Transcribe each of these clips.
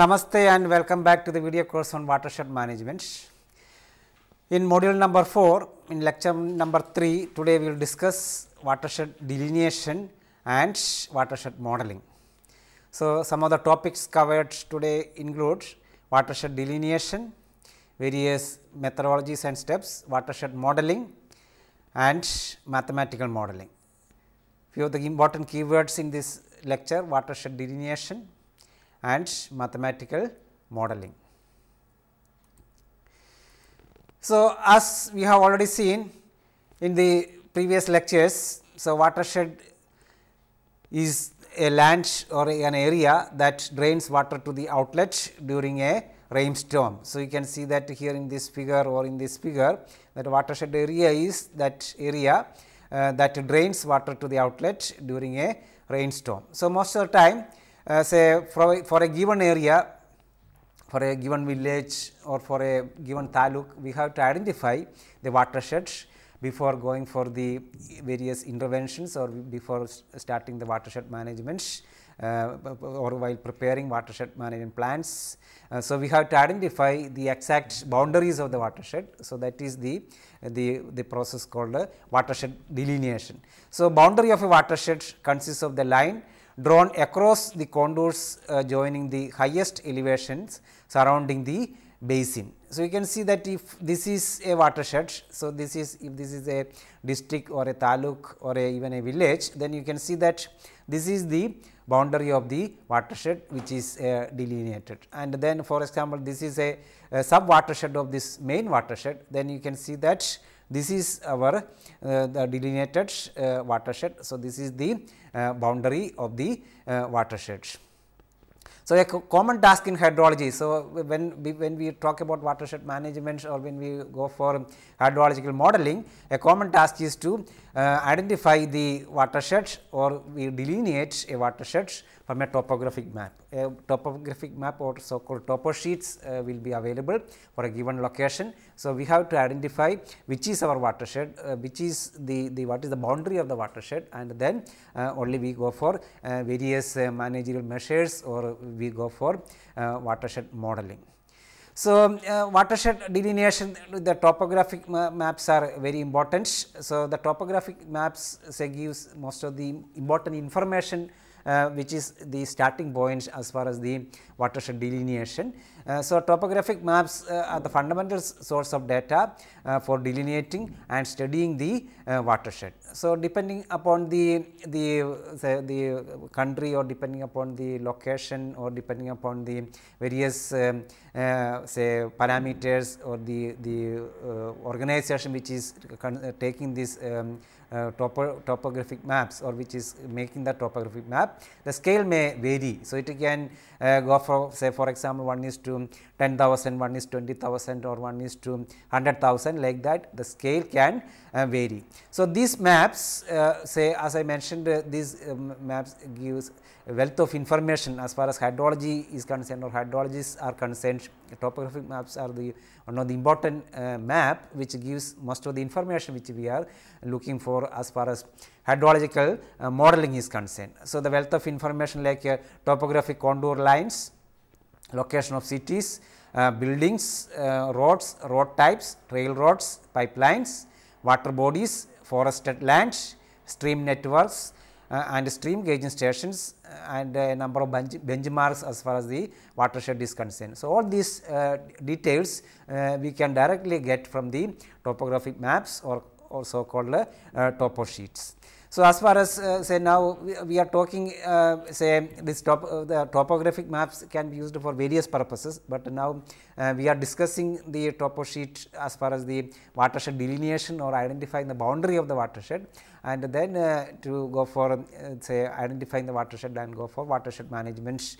Namaste and welcome back to the video course on watershed management. In module number 4, in lecture number 3, today we will discuss watershed delineation and watershed modeling. So, some of the topics covered today include watershed delineation, various methodologies and steps, watershed modeling and mathematical modeling. Few of the important keywords in this lecture watershed delineation, and mathematical modeling. So, as we have already seen in the previous lectures, so watershed is a land or an area that drains water to the outlet during a rainstorm. So, you can see that here in this figure or in this figure that watershed area is that area uh, that drains water to the outlet during a rainstorm. So, most of the time say for, for a given area, for a given village or for a given taluk, we have to identify the watersheds before going for the various interventions or before starting the watershed management uh, or while preparing watershed management plans. Uh, so, we have to identify the exact boundaries of the watershed. So, that is the, the, the process called watershed delineation. So, boundary of a watershed consists of the line drawn across the contours uh, joining the highest elevations surrounding the basin. So, you can see that if this is a watershed, so this is if this is a district or a taluk or a, even a village, then you can see that this is the boundary of the watershed which is uh, delineated. And then for example, this is a, a sub watershed of this main watershed, then you can see that this is our uh, delineated uh, watershed. So, this is the uh, boundary of the watershed. So, a common task in hydrology. So, when we, when we talk about watershed management or when we go for hydrological modeling, a common task is to uh, identify the watersheds or we delineate a watershed from a topographic map. A topographic map or so called topo sheets uh, will be available for a given location. So, we have to identify which is our watershed, uh, which is the, the what is the boundary of the watershed and then uh, only we go for uh, various uh, managerial measures or we go for uh, watershed modeling. So, uh, watershed delineation the topographic ma maps are very important. So, the topographic maps say gives most of the important information uh, which is the starting point as far as the watershed delineation. Uh, so, topographic maps uh, are the fundamental source of data uh, for delineating and studying the uh, watershed. So, depending upon the, the, the, the, country or depending upon the location or depending upon the various um, say parameters or the, the organization which is taking this um, uh, topo topographic maps or which is making the topographic map, the scale may vary. So, it can uh, go for say for example, 1 is to 10,000, 1 is 20,000 or 1 is to 100,000 like that the scale can uh, vary. So, these maps uh, say as I mentioned uh, these um, maps gives wealth of information as far as hydrology is concerned or hydrologists are concerned topographic maps are the one of the important uh, map which gives most of the information which we are looking for as far as hydrological uh, modeling is concerned. So, the wealth of information like uh, topographic contour lines, location of cities, buildings, roads, road types, railroads, pipelines, water bodies, forested lands, stream networks uh, and stream gauging stations uh, and a number of bench benchmarks as far as the watershed is concerned. So, all these uh, details uh, we can directly get from the topographic maps or so called uh, topo sheets. So, as far as uh, say now we are talking uh, say this top uh, the topographic maps can be used for various purposes, but now uh, we are discussing the topo sheet as far as the watershed delineation or identifying the boundary of the watershed and then uh, to go for uh, say identifying the watershed and go for watershed management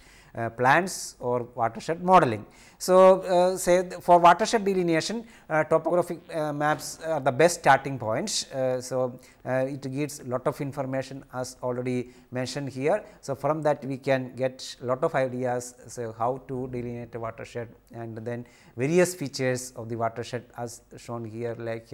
plans or watershed modeling. So, uh, say for watershed delineation uh, topographic uh, maps are the best starting points. Uh, so, it gives lot of information as already mentioned here. So, from that we can get lot of ideas so how to delineate a watershed and then various features of the watershed as shown here like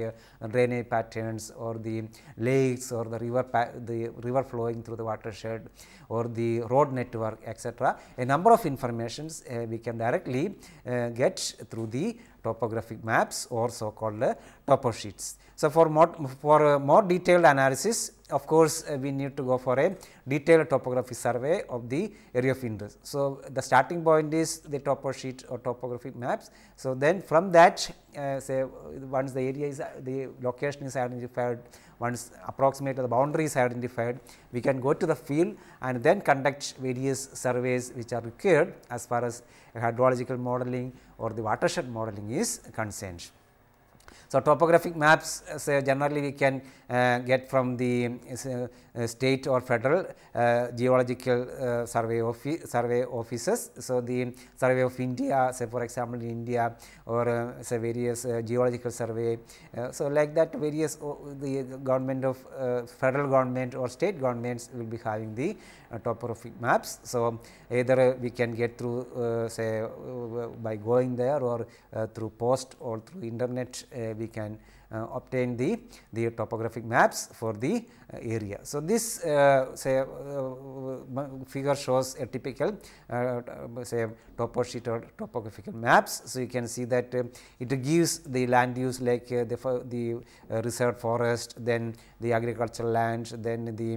drainage patterns or the lakes or the river the river flowing through the watershed or the road network etc. A number of informations uh, we can directly uh, get through the topographic maps or so called uh, topo sheets. So, for more, for uh, more detailed analysis of course, uh, we need to go for a detailed topography survey of the area of interest. So, the starting point is the topo sheet or topography maps. So, then from that uh, say once the area is uh, the location is identified, once approximately the boundary is identified, we can go to the field and then conduct various surveys which are required as far as hydrological modeling or the watershed modeling is concerned. So, topographic maps uh, so generally we can uh, get from the uh, uh state or federal uh, geological uh, survey offi survey offices. So, the survey of India say for example, in India or say various geological survey. so, like that various the government of federal government or state governments will be having the topographic maps. So, either we can get through say by going there or through post or through internet we we can uh, obtain the, the topographic maps for the uh, area. So, this uh, say figure shows a typical say topo sheet or topographical maps. So, you can see that it gives the land use like the, the reserved forest, then the agricultural land, then the,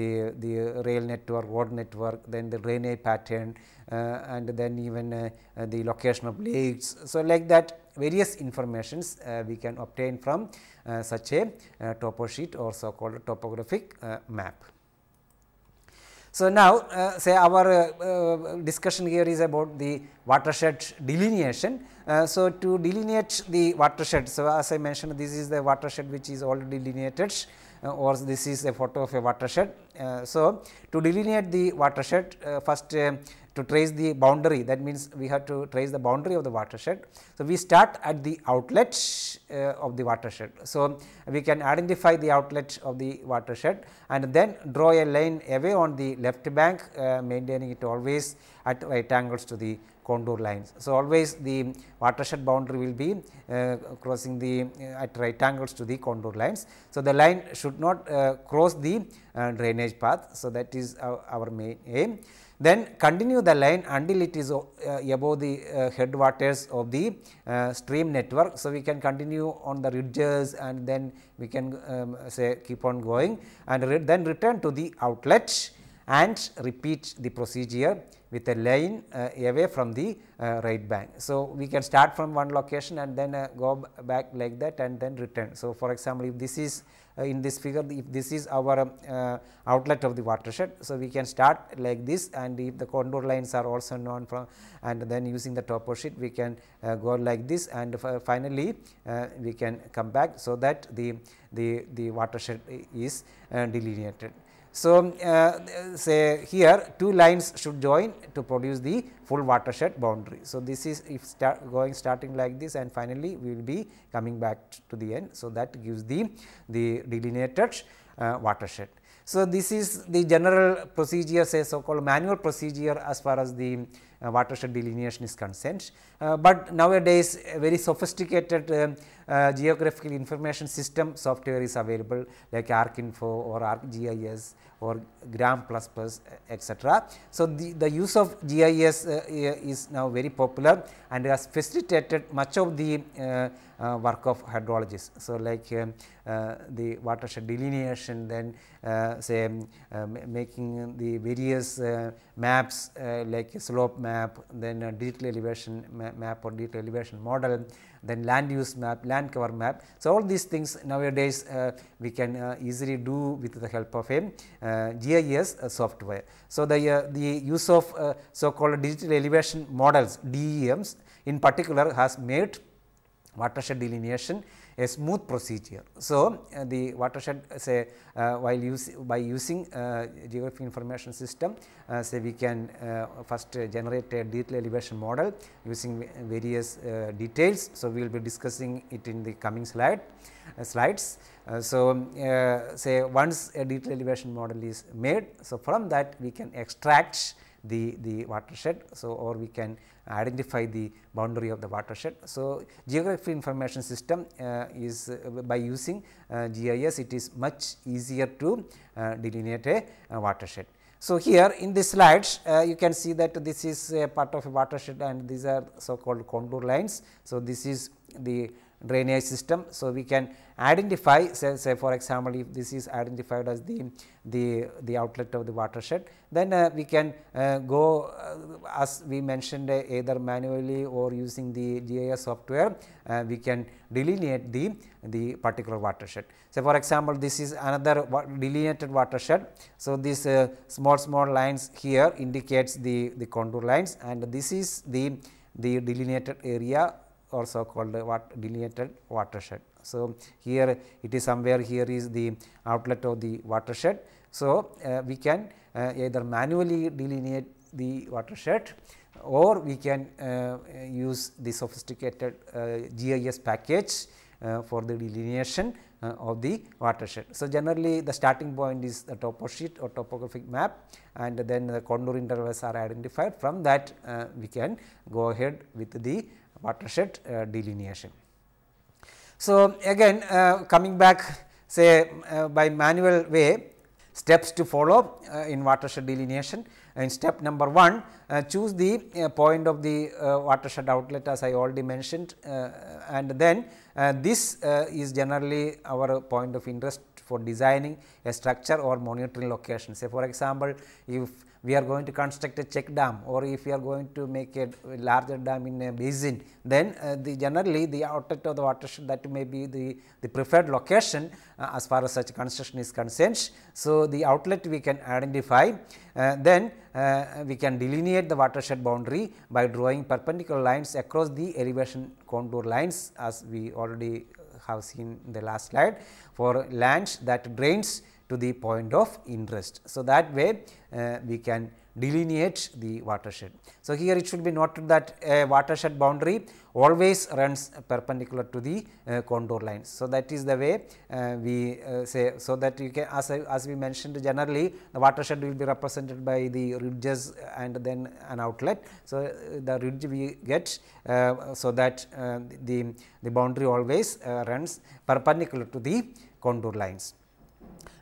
the, the rail network, road network, then the drainage pattern, uh, and then even uh, uh, the location of lakes. So, like that various informations uh, we can obtain from uh, such a uh, topo sheet or so called topographic map. So, now uh, say our uh, uh, discussion here is about the watershed delineation. so, to delineate the watershed, so as I mentioned this is the watershed which is already delineated or this is a photo of a watershed. so, to delineate the watershed first to trace the boundary that means we have to trace the boundary of the watershed. So, we start at the outlet uh, of the watershed. So, we can identify the outlet of the watershed and then draw a line away on the left bank uh, maintaining it always at right angles to the contour lines. So, always the watershed boundary will be uh, crossing the uh, at right angles to the contour lines. So, the line should not uh, cross the uh, drainage path. So, that is our, our main aim. Then continue the line until it is uh, above the uh, headwaters of the uh, stream network. So, we can continue on the ridges and then we can um, say keep on going and then return to the outlet and repeat the procedure with a line uh, away from the uh, right bank. So, we can start from one location and then uh, go back like that and then return. So, for example, if this is in this figure if this is our um, outlet of the watershed. So, we can start like this and if the contour lines are also known from and then using the topo sheet we can go like this and finally, we can come back. So, that the, the, the watershed is delineated. So, um, uh, say here two lines should join to produce the full watershed boundary. So, this is if start going starting like this and finally, we will be coming back to the end. So, that gives the, the delineated uh, watershed. So, this is the general procedure say so called manual procedure as far as the uh, watershed delineation is concerned, uh, but nowadays very sophisticated um, uh, geographical information system software is available like ArcInfo or ArcGIS or Gram++, uh, etc. So, the, the use of GIS uh, is now very popular and has facilitated much of the uh, uh work of hydrologists. So, like um, uh, the watershed delineation then say um, making the various maps like slope map then digital elevation ma map or digital elevation model then land use map, land cover map. So, all these things nowadays uh, we can uh, easily do with the help of a uh, GIS software. So, the, the use of so called digital elevation models DEMs in particular has made watershed delineation a smooth procedure. So, uh, the watershed uh, say uh, while use, by using uh, geographic information system uh, say we can uh, first generate a detailed elevation model using various details. So, we will be discussing it in the coming slide slides. so, um, say once a detailed elevation model is made, so from that we can extract the, the watershed. So, or we can identify the boundary of the watershed. So, geography information system uh, is uh, by using uh, GIS it is much easier to uh, delineate a, a watershed. So, here in the slides uh, you can see that this is a part of a watershed and these are so called contour lines. So, this is the drainage system. So, we can identify say, say for example, if this is identified as the, the, the outlet of the watershed, then uh, we can uh, go uh, as we mentioned uh, either manually or using the GIS software, uh, we can delineate the, the particular watershed. So, for example, this is another wa delineated watershed. So, these uh, small small lines here indicates the, the contour lines and this is the, the delineated area also called what delineated watershed. So, here it is somewhere here is the outlet of the watershed. So, uh, we can uh, either manually delineate the watershed or we can uh, use the sophisticated uh, GIS package uh, for the delineation uh, of the watershed. So, generally the starting point is the topo sheet or topographic map and then the contour intervals are identified from that we can go ahead with the watershed uh, delineation. So, again uh, coming back say uh, by manual way steps to follow in watershed delineation in step number 1 uh, choose the uh, point of the uh, watershed outlet as I already mentioned and then this is generally our point of interest for designing a structure or monitoring location. Say for example, if we are going to construct a check dam or if we are going to make a larger dam in a basin, then uh, the generally the outlet of the watershed that may be the, the preferred location uh, as far as such construction is concerned. So, the outlet we can identify, uh, then uh, we can delineate the watershed boundary by drawing perpendicular lines across the elevation contour lines as we already have seen in the last slide. For lands that drains to the point of interest. So, that way uh, we can delineate the watershed. So, here it should be noted that a watershed boundary always runs perpendicular to the uh, contour lines. So, that is the way uh, we uh, say so that you can as, as we mentioned generally the watershed will be represented by the ridges and then an outlet. So, the ridge we get uh, so that uh, the, the boundary always uh, runs perpendicular to the contour lines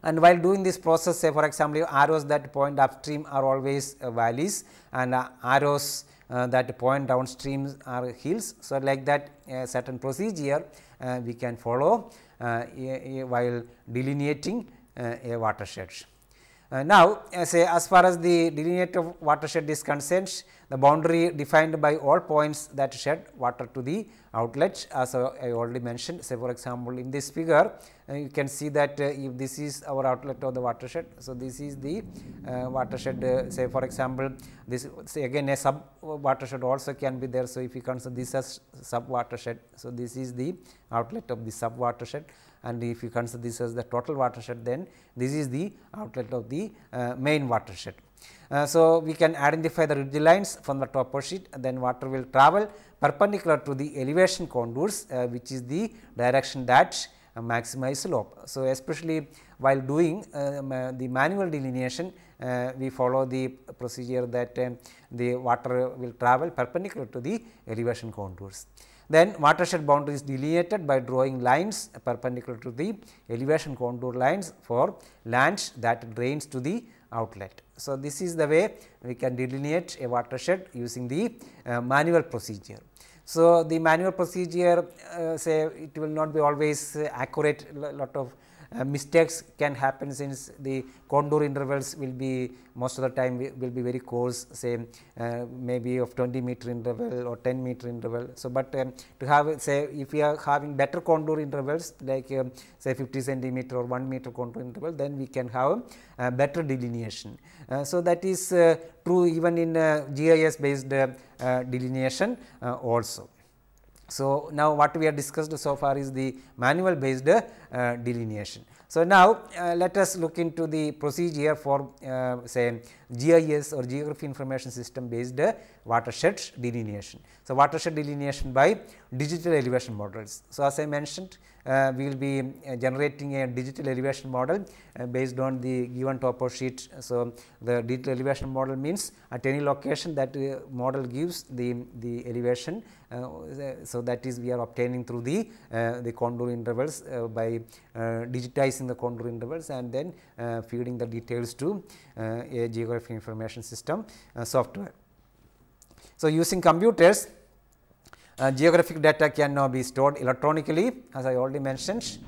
and while doing this process say for example, your arrows that point upstream are always uh, valleys and uh, arrows uh, that point downstream are hills. So, like that certain procedure uh, we can follow uh, while delineating uh, a watershed. Uh, now, say as far as the delineate of watershed is concerned, the boundary defined by all points that shed water to the outlet as I already mentioned. Say for example, in this figure uh, you can see that uh, if this is our outlet of the watershed. So, this is the watershed say for example, this say again a sub watershed also can be there. So, if you consider this as sub watershed. So, this is the outlet of the sub watershed and if you consider this as the total watershed then this is the outlet of the uh, main watershed. Uh, so, we can identify the ridge lines from the top sheet and then water will travel perpendicular to the elevation contours uh, which is the direction that uh, maximize slope. So, especially while doing uh, ma the manual delineation uh, we follow the procedure that um, the water will travel perpendicular to the elevation contours. Then watershed boundary is delineated by drawing lines perpendicular to the elevation contour lines for land that drains to the outlet. So, this is the way we can delineate a watershed using the uh, manual procedure. So, the manual procedure uh, say it will not be always accurate lot of uh, mistakes can happen since the contour intervals will be most of the time will be very coarse say uh, maybe of 20 meter interval or 10 meter interval. So, but um, to have say if we are having better contour intervals like um, say 50 centimeter or 1 meter contour interval then we can have a uh, better delineation. Uh, so, that is uh, true even in GIS based delineation also. So, now what we have discussed so far is the manual based uh, delineation. So, now uh, let us look into the procedure for uh, say GIS or geography information system based uh, watershed delineation. So, watershed delineation by digital elevation models. So, as I mentioned uh, we will be uh, generating a digital elevation model uh, based on the given topo sheet. So, the digital elevation model means at any location that model gives the, the elevation. Uh, so, that is we are obtaining through the, uh, the contour intervals uh, by digitizing the contour intervals and then feeding the details to a geographic information system software. So, using computers uh, geographic data can now be stored electronically as I already mentioned.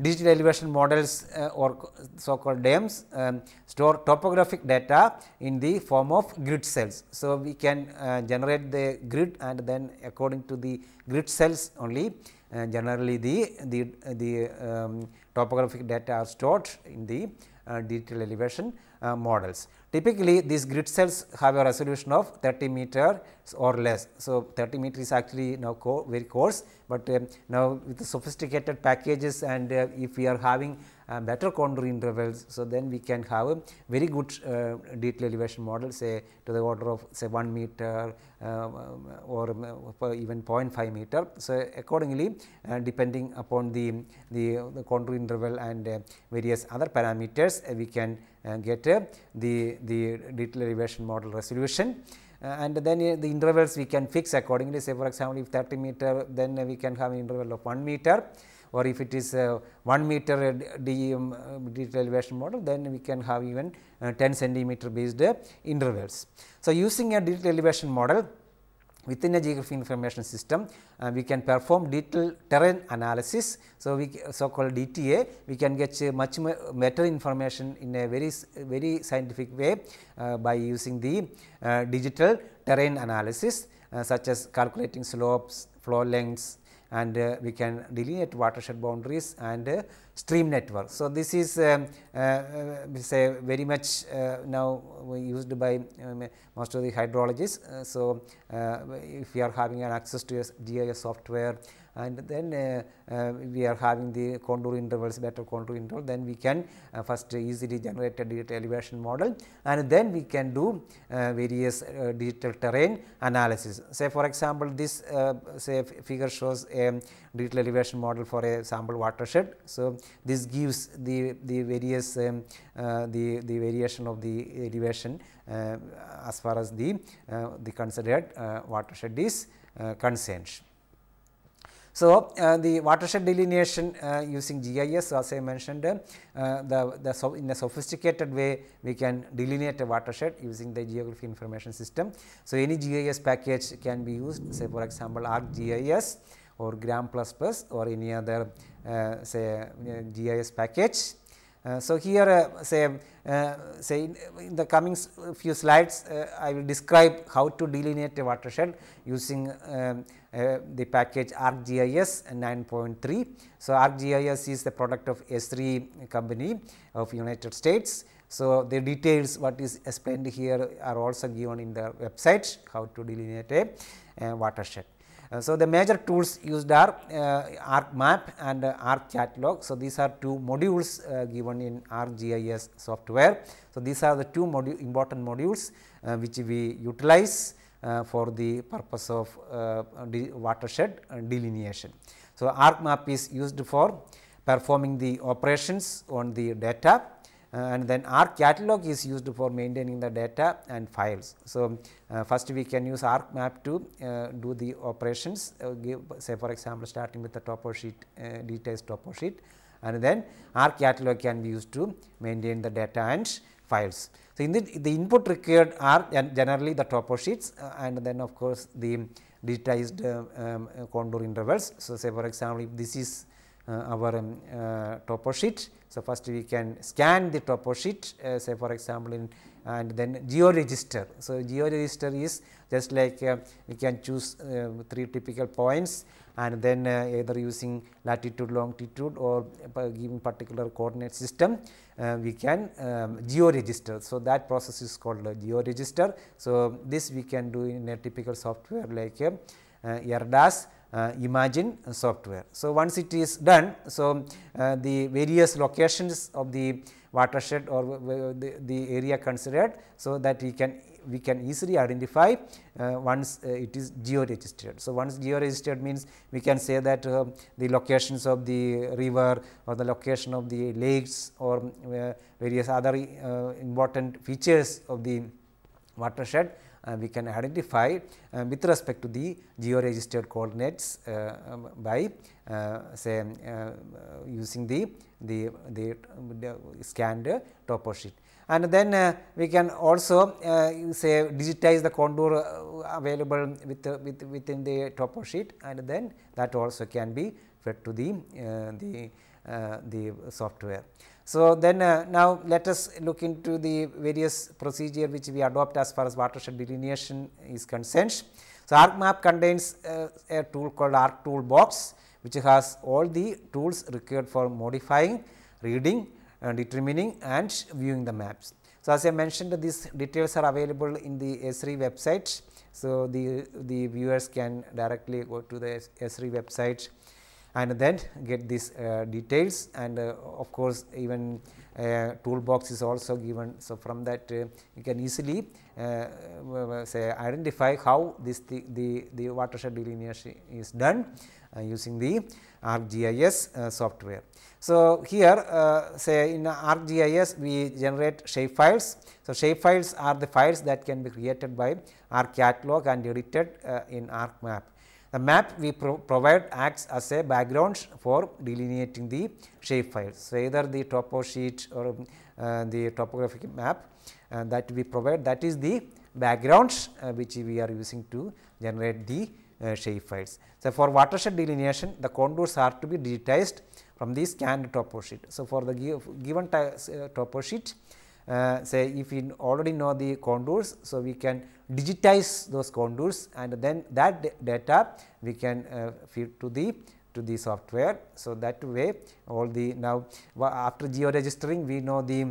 Digital elevation models uh, or so called DEMS um, store topographic data in the form of grid cells. So, we can uh, generate the grid and then according to the grid cells only uh, generally the, the, the um, topographic data are stored in the uh, digital elevation uh, models. Typically, these grid cells have a resolution of 30 meter or less. So, 30 meter is actually now co very coarse, but um, now with the sophisticated packages and uh, if we are having uh, better contour intervals. So, then we can have a very good uh, detail elevation model say to the order of say 1 meter uh, um, uh, or even 0.5 meter. So, accordingly uh, depending upon the, the, the, contour interval and various other parameters we can and get uh, the, the digital elevation model resolution. Uh, and then uh, the intervals we can fix accordingly say for example, if 30 meter then we can have an interval of 1 meter or if it is uh, 1 meter uh, d, um, uh, elevation model then we can have even 10 centimeter based intervals. So, using a digital elevation model within a geography information system uh, we can perform detailed terrain analysis. So, we so called DTA we can get uh, much better information in a very very scientific way uh, by using the uh, digital terrain analysis uh, such as calculating slopes, flow lengths and uh, we can delineate watershed boundaries and uh, stream network. So, this is um, uh, uh say very much uh, now used by um, most of the hydrologists. Uh, so, if we are having an access to GIS software and then we are having the contour intervals better contour interval then we can first easily generate a digital elevation model and then we can do various digital terrain analysis. Say for example, this say figure shows a digital elevation model for a sample watershed. So, this gives the, the various um, uh, the, the variation of the elevation uh, as far as the, uh, the considered uh, watershed is uh, concerned. So, uh, the watershed delineation uh, using GIS as I mentioned uh, the, the so in a sophisticated way we can delineate a watershed using the geography information system. So, any GIS package can be used say for example, ArcGIS or Gram++ or any other say GIS package uh, so, here uh, say, uh, say in, in, the coming few slides I will describe how to delineate a watershed using um, uh, the package ArcGIS 9.3. So, ArcGIS is the product of S3 company of United States. So, the details what is explained here are also given in the website how to delineate a uh, watershed. Uh, so, the major tools used are uh, ArcMap and ArcCatalog. So, these are two modules uh, given in ArcGIS software. So, these are the two modu important modules which we utilize uh, for the purpose of uh, watershed uh, delineation. So, ArcMap is used for performing the operations on the data and then ArcCatalog is used for maintaining the data and files. So, uh, first we can use ArcMap to uh, do the operations uh, give, say for example, starting with the topo sheet details topo sheet and then ArcCatalog can be used to maintain the data and files. So, in the, the input required are generally the topo sheets uh, and then of course, the digitized uh, um, uh, contour intervals. So, say for example, if this is uh, our um, topo sheet. So, first we can scan the topo sheet say for example, in and then georegister. So, georegister is just like uh, we can choose uh, three typical points and then uh, either using latitude, longitude or given particular coordinate system, we can um, georegister. So, that process is called georegister. So, this we can do in a typical software like uh, ERDAS uh, imagine software. So, once it is done, so uh, the various locations of the watershed or the, the area considered, so that we can we can easily identify uh, once uh, it is geo registered. So, once geo registered means we can say that uh, the locations of the river or the location of the lakes or various other important features of the watershed uh, we can identify uh, with respect to the georegistered coordinates uh, um, by say using the the the, the scanned topo sheet and then uh, we can also uh, say digitize the contour uh, available with, uh, with, within the topo sheet and then that also can be fed to the, the, the software. So, then uh, now let us look into the various procedure which we adopt as far as watershed delineation is concerned. So, ArcMap contains uh, a tool called Arc Toolbox which has all the tools required for modifying, reading uh, determining and viewing the maps. So, as I mentioned these details are available in the S3 website. So, the, the viewers can directly go to the S3 website and then get these uh, details and uh, of course, even uh, toolbox is also given. So, from that uh, you can easily uh, say identify how this the, the, the watershed delineation is done. Uh, using the ArcGIS uh, software. So, here uh, say in ArcGIS we generate shape files. So, shape files are the files that can be created by Arc catalog and edited uh, in Arc map. The map we pro provide acts as a background for delineating the shape files. So, either the topo sheet or um, uh, the topographic map uh, that we provide that is the background which we are using to generate the uh, shapefires. So, for watershed delineation the contours are to be digitized from the scanned topo sheet. So, for the given uh, topo sheet uh, say if we already know the contours. So, we can digitize those contours and then that data we can uh, feed to the to the software. So, that way all the now after georegistering we know the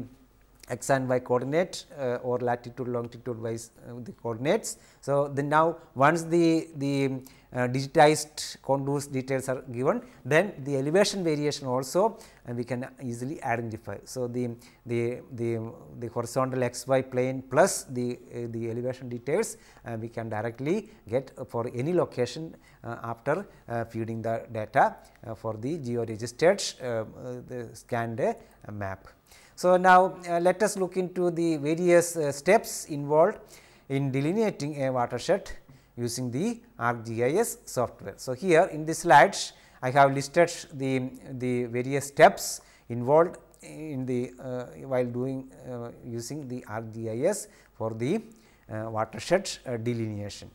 x and y coordinate uh, or latitude longitude wise uh, the coordinates. So, then now once the the uh, digitized contours details are given, then the elevation variation also and we can easily identify. So, the, the, the, the horizontal x y plane plus the, uh, the elevation details uh, we can directly get for any location uh, after uh, feeding the data uh, for the geo registered the scanned map. So, now let us look into the various steps involved in delineating a watershed using the ArcGIS software. So, here in the slides I have listed the, the various steps involved in the uh, while doing uh, using the ArcGIS for the uh, watershed uh, delineation.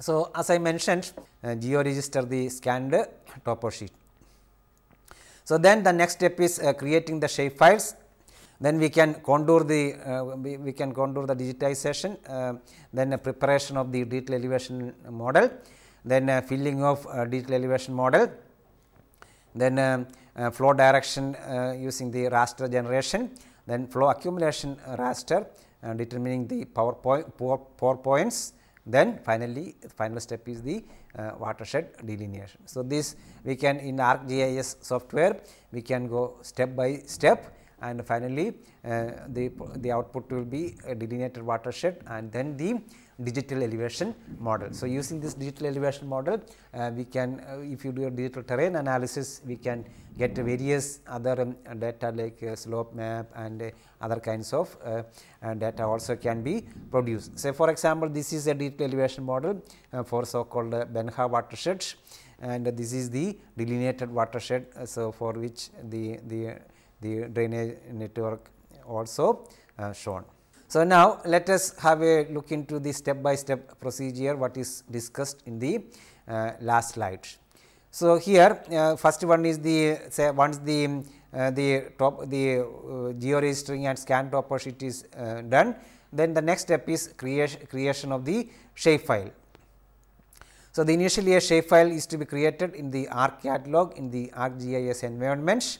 So, as I mentioned uh, georegister the scanned topo sheet. So, then the next step is uh, creating the shape files then we can contour the uh, we, we, can contour the digitization, uh, then preparation of the digital elevation model, then filling of uh, digital elevation model, then um, uh, flow direction uh, using the raster generation, then flow accumulation raster determining the power point power points, then finally, the final step is the uh, watershed delineation. So, this we can in ArcGIS software, we can go step by step and finally, uh, the, the output will be a delineated watershed and then the digital elevation model. So, using this digital elevation model, uh, we can uh, if you do a digital terrain analysis, we can get various other um, data like uh, slope map and uh, other kinds of uh, data also can be produced. Say for example, this is a digital elevation model for so called Benha watershed and this is the delineated watershed. so, for which the, the the drainage network also uh, shown. So, now let us have a look into the step by step procedure what is discussed in the uh, last slide. So, here uh, first one is the say once the uh, the top the uh, georegistering and scan topposheet is uh, done then the next step is creation creation of the shape file. So, the initially a shape file is to be created in the ARC catalog in the ArcGIS environment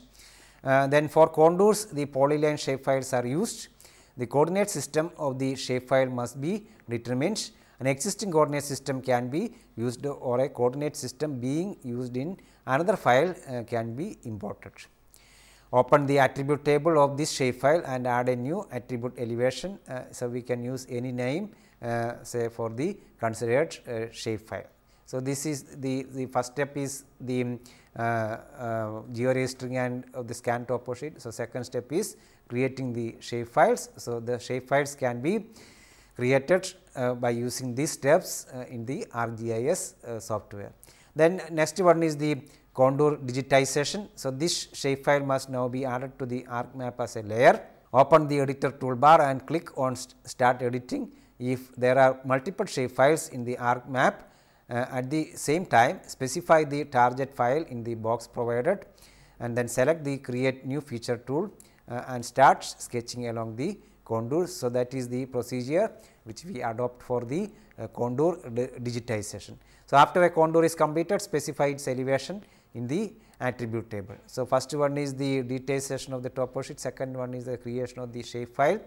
uh, then for contours the polyline shapefiles are used. The coordinate system of the shapefile must be determined. An existing coordinate system can be used or a coordinate system being used in another file uh, can be imported. Open the attribute table of this shapefile and add a new attribute elevation. Uh, so, we can use any name uh, say for the considered uh, shapefile. So, this is the, the first step is the um, uh, uh, georegistering and uh, the scan topology. So, second step is creating the shape files. So, the shape files can be created by using these steps in the ArcGIS software. Then next one is the contour digitization. So, this shape file must now be added to the ArcMap as a layer. Open the editor toolbar and click on start editing. If there are multiple shape files in the ArcMap, uh, at the same time specify the target file in the box provided and then select the create new feature tool uh, and start sketching along the condor. So, that is the procedure which we adopt for the uh, contour digitization. So, after a contour is completed specify its elevation in the attribute table. So, first one is the digitization of the toposheet, second one is the creation of the shape file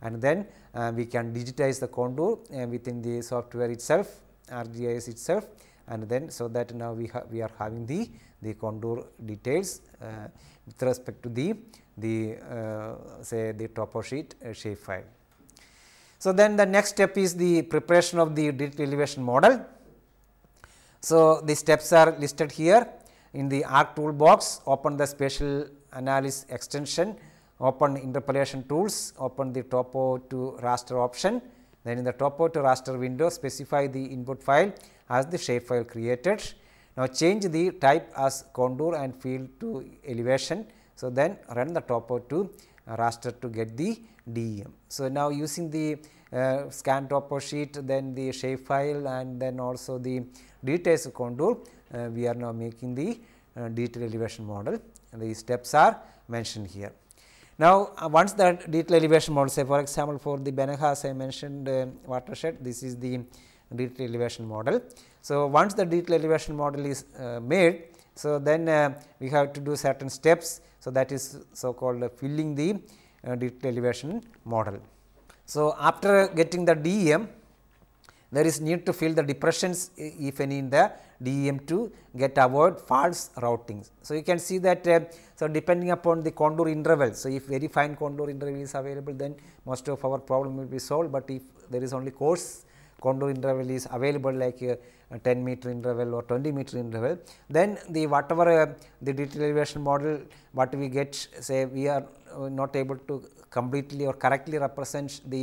and then uh, we can digitize the contour uh, within the software itself ArcGIS itself and then so that now we we are having the the contour details uh, with respect to the the uh, say the topo sheet uh, shape file. So, then the next step is the preparation of the digital elevation model. So, the steps are listed here in the arc toolbox open the spatial analysis extension open interpolation tools open the topo to raster option then in the top out raster window specify the input file as the shapefile created. Now, change the type as contour and field to elevation. So, then run the top out to raster to get the DEM. So, now using the uh, scan topo sheet, then the shape file and then also the details contour, uh, we are now making the uh, detail elevation model and the steps are mentioned here. Now, uh, once that detail elevation model say for example, for the Benaha I mentioned uh, watershed this is the detail elevation model. So, once the detail elevation model is uh, made, so then uh, we have to do certain steps. So, that is so called filling the uh, detail elevation model. So, after getting the DEM there is need to fill the depressions eh, if any in the DEM to get avoid false routings. So, you can see that uh, so depending upon the contour interval. So, if very fine contour interval is available then most of our problem will be solved, but if there is only coarse contour interval is available like uh, 10 meter interval or 20 meter interval, then the whatever uh, the deterioration model what we get say we are uh, not able to completely or correctly represents the,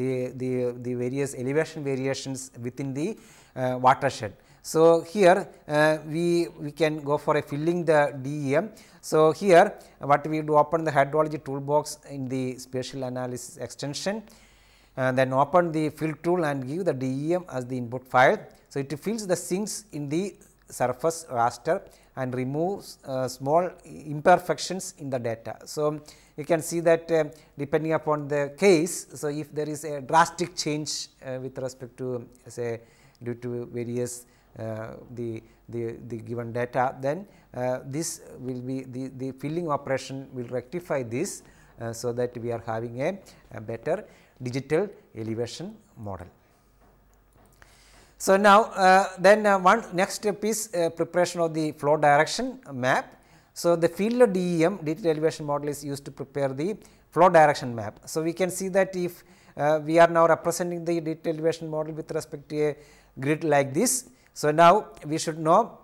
the, the, the various elevation variations within the uh, watershed. So, here uh, we, we can go for a filling the DEM. So, here what we do open the hydrology toolbox in the spatial analysis extension and uh, then open the fill tool and give the DEM as the input file. So, it fills the sinks in the surface raster and removes uh, small imperfections in the data. So, you can see that uh, depending upon the case. So, if there is a drastic change uh, with respect to say due to various uh, the, the, the given data then uh, this will be the, the filling operation will rectify this uh, so that we are having a, a better digital elevation model. So, now uh, then uh, one next step is uh, preparation of the flow direction map. So, the field DEM detailed elevation model is used to prepare the flow direction map. So, we can see that if uh, we are now representing the detailed elevation model with respect to a grid like this. So, now we should know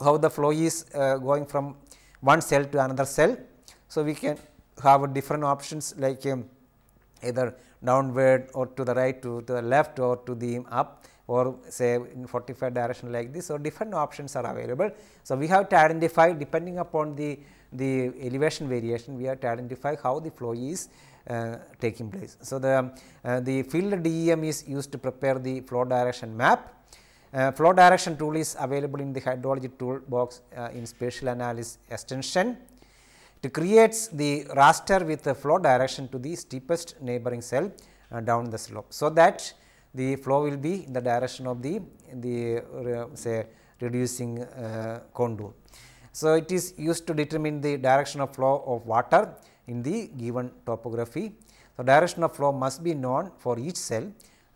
how the flow is uh, going from one cell to another cell. So, we can have different options like um, either downward or to the right to, to the left or to the up or say in 45 direction like this So different options are available. So, we have to identify depending upon the, the elevation variation we have to identify how the flow is uh, taking place. So, the, uh, the field DEM is used to prepare the flow direction map. Uh, flow direction tool is available in the hydrology toolbox uh, in spatial analysis extension. It creates the raster with the flow direction to the steepest neighboring cell uh, down the slope. So, that the flow will be in the direction of the, the uh, say reducing uh, contour. So, it is used to determine the direction of flow of water in the given topography. So, direction of flow must be known for each cell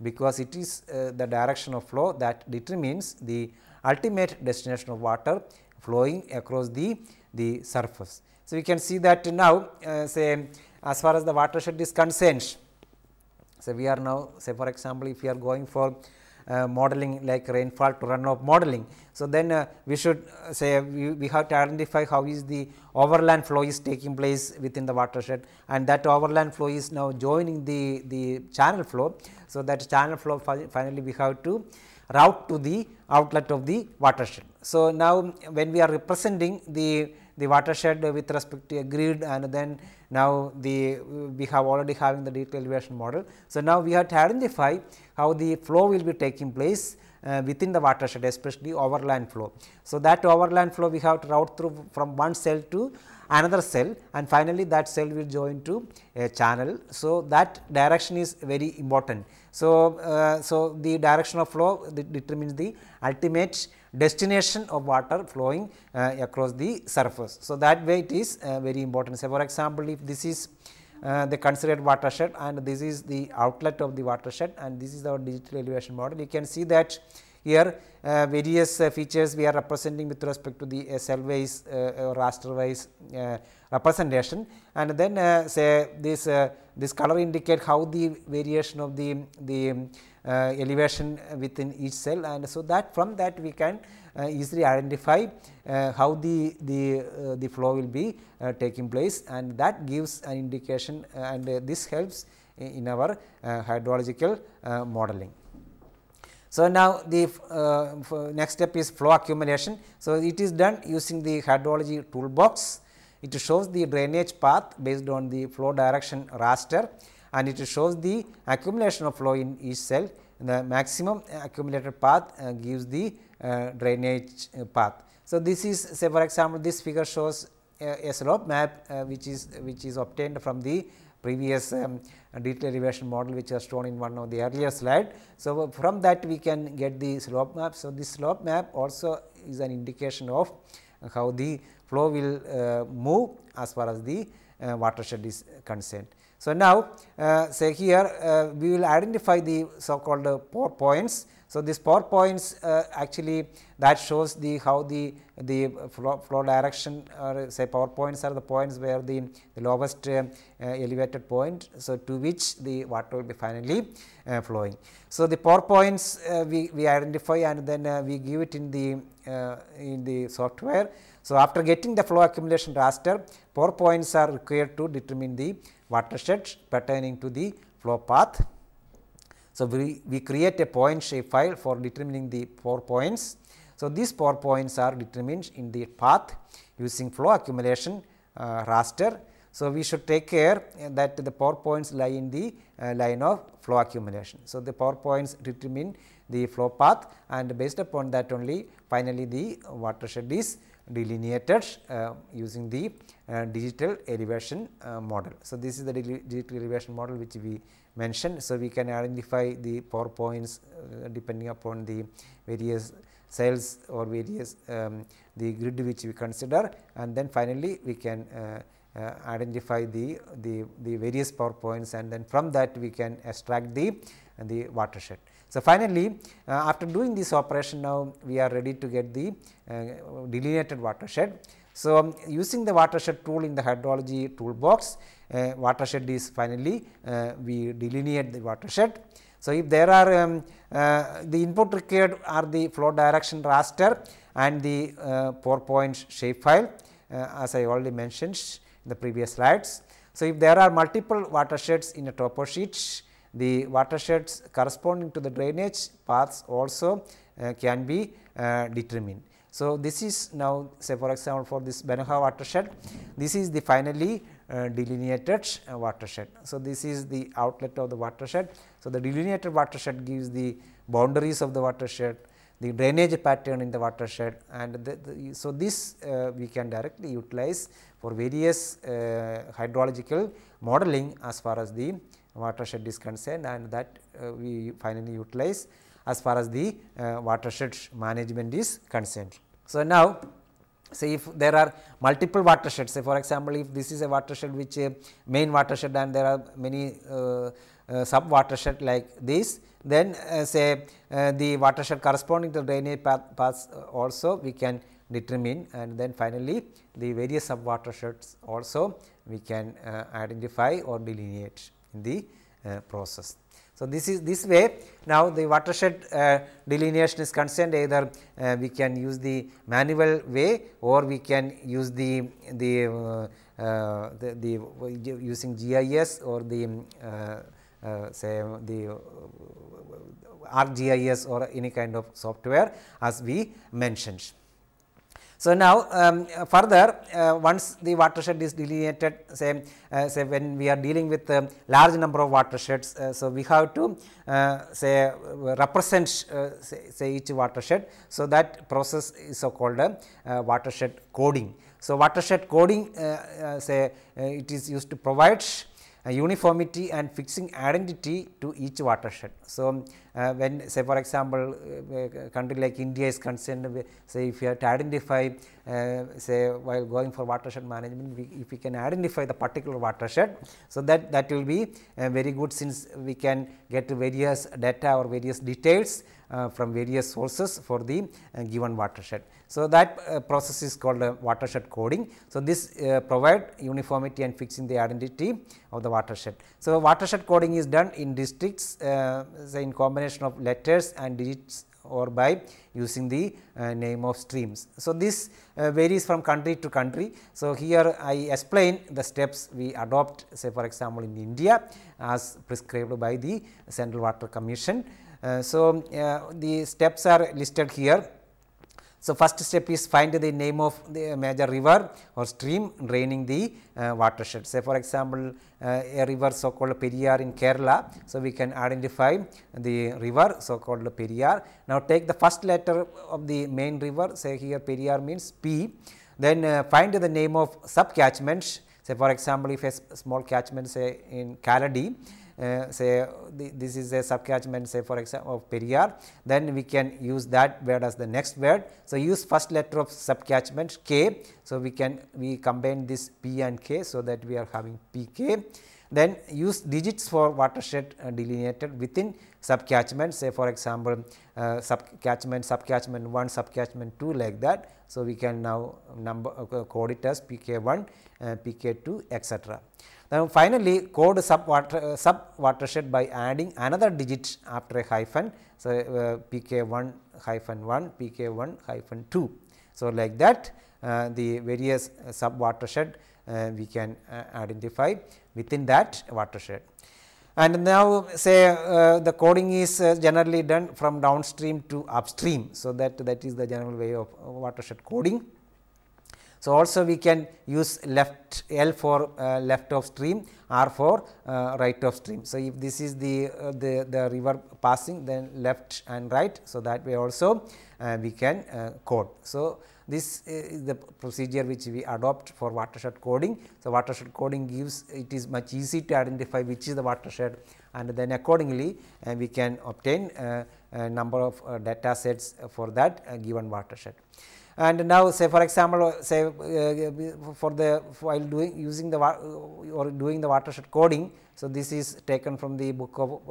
because it is uh, the direction of flow that determines the ultimate destination of water flowing across the, the surface. So, we can see that now uh, say as far as the watershed is concerned, so, we are now say for example, if you are going for uh, modeling like rainfall to runoff modeling. So, then uh, we should uh, say we, we, have to identify how is the overland flow is taking place within the watershed and that overland flow is now joining the, the channel flow. So, that channel flow fi finally we have to route to the outlet of the watershed. So, now when we are representing the, the watershed with respect to a grid and then now, the we have already having the detailed elevation model. So, now we have to identify how the flow will be taking place uh, within the watershed especially overland flow. So, that overland flow we have to route through from one cell to another cell and finally, that cell will join to a channel. So, that direction is very important. So, uh, so the direction of flow determines the ultimate destination of water flowing uh, across the surface. So, that way it is uh, very important. Say for example, if this is uh, the considered watershed and this is the outlet of the watershed and this is our digital elevation model, you can see that here uh, various uh, features we are representing with respect to the cell wise uh, or raster wise representation and then say this this color indicate how the variation of the the uh, elevation within each cell and so that from that we can uh, easily identify uh, how the, the, the flow will be taking place and that gives an indication and this helps in our hydrological modeling. So, now the uh, next step is flow accumulation. So, it is done using the hydrology toolbox. It shows the drainage path based on the flow direction raster and it shows the accumulation of flow in each cell. The maximum accumulated path uh, gives the uh, drainage uh, path. So, this is say for example, this figure shows a, uh, a slope map uh, which is which is obtained from the previous um, detailed elevation model which was shown in one of the earlier slide. So, uh, from that we can get the slope map. So, this slope map also is an indication of how the flow will move as far as the watershed is concerned. So, now uh, say here uh, we will identify the so called uh, power points. So, these power points uh, actually that shows the how the the flow, flow direction or uh, say power points are the points where the, the lowest uh, elevated point. So, to which the water will be finally flowing. So, the power points we, we identify and then we give it in the in the software. So, after getting the flow accumulation raster power points are required to determine the watersheds pertaining to the flow path. So, we, we create a point shape file for determining the four points. So, these four points are determined in the path using flow accumulation uh, raster. So, we should take care that the power points lie in the uh, line of flow accumulation. So, the power points determine the flow path and based upon that only finally, the watershed is delineated uh, using the uh, digital elevation uh, model. So, this is the digital elevation model which we mentioned. So, we can identify the power points uh, depending upon the various cells or various um, the grid which we consider and then finally, we can uh, uh, identify the, the, the various power points and then from that we can extract the, the watershed. So, finally, after doing this operation now we are ready to get the delineated watershed. So, um, using the watershed tool in the hydrology toolbox, uh, watershed is finally uh, we delineate the watershed. So, if there are um, uh, the input required are the flow direction raster and the uh, four point shapefile uh, as I already mentioned in the previous slides. So, if there are multiple watersheds in a topo sheet, the watersheds corresponding to the drainage paths also uh, can be uh, determined. So, this is now say for example, for this Benoha watershed, this is the finally uh, delineated uh, watershed. So, this is the outlet of the watershed. So, the delineated watershed gives the boundaries of the watershed, the drainage pattern in the watershed and the, the, so this uh, we can directly utilize for various uh, hydrological modeling as far as the watershed is concerned and that uh, we finally utilize as far as the uh, watershed management is concerned. So, now say if there are multiple watersheds say for example, if this is a watershed which uh, main watershed and there are many uh, uh, sub watershed like this then uh, say uh, the watershed corresponding to drainage path, paths also we can determine and then finally, the various sub watersheds also we can uh, identify or delineate in the process. So, this is this way now the watershed uh, delineation is concerned either uh, we can use the manual way or we can use the the, uh, uh the, the, using GIS or the um, uh, uh, say the ArcGIS or any kind of software as we mentioned. So, now um, further uh, once the watershed is delineated say, uh, say when we are dealing with a large number of watersheds. Uh, so, we have to uh, say uh, represent uh, say, say, each watershed. So, that process is so called a watershed coding. So, watershed coding say it is used to provide uh, uniformity and fixing identity to each watershed. So, um, uh, when say for example, uh, country like India is concerned say if you have to identify say while going for watershed management, we, if we can identify the particular watershed. So, that that will be very good since we can get various data or various details uh, from various sources for the uh, given watershed. So, that uh, process is called watershed coding. So, this provide uniformity and fixing the identity of the watershed. So, watershed coding is done in districts say in combination of letters and digits or by using the uh, name of streams. So, this uh, varies from country to country. So, here I explain the steps we adopt say for example, in India as prescribed by the Central Water Commission. Uh, so, uh, the steps are listed here. So, first step is find the name of the major river or stream draining the uh, watershed. Say for example, uh, a river so called Periyar in Kerala. So, we can identify the river so called Periyar. Now, take the first letter of the main river say here Periyar means P. Then uh, find the name of sub catchments. Say for example, if a small catchment say in Kaladi Eh, say this is a subcatchment say for example of Periyar, then we can use that word as the next word. So, use first letter of subcatchment K. So, we can we combine this P and K. So, that we are having PK then use digits for watershed uh, delineated within subcatchment say for example, uh, subcatchment, subcatchment 1, subcatchment 2 like that. So, we can now number uh, code it as pk 1, uh, pk 2 etcetera. Now, finally, code sub, water, uh, sub watershed by adding another digit after a hyphen. So, uh, pk1 hyphen 1, pk1 hyphen 2. So, like that uh, the various sub watershed we can identify within that watershed. And now say uh, the coding is uh, generally done from downstream to upstream. So, that that is the general way of watershed coding. So, also we can use left L for uh, left of stream, R for uh, right of stream. So, if this is the, uh, the, the river passing then left and right. So, that way also uh, we can uh, code. So, this is the procedure which we adopt for watershed coding. So, watershed coding gives it is much easy to identify which is the watershed and then accordingly uh, we can obtain a number of data sets for that given watershed and now say for example, say uh, for the while doing using the or doing the watershed coding. So, this is taken from the book of uh,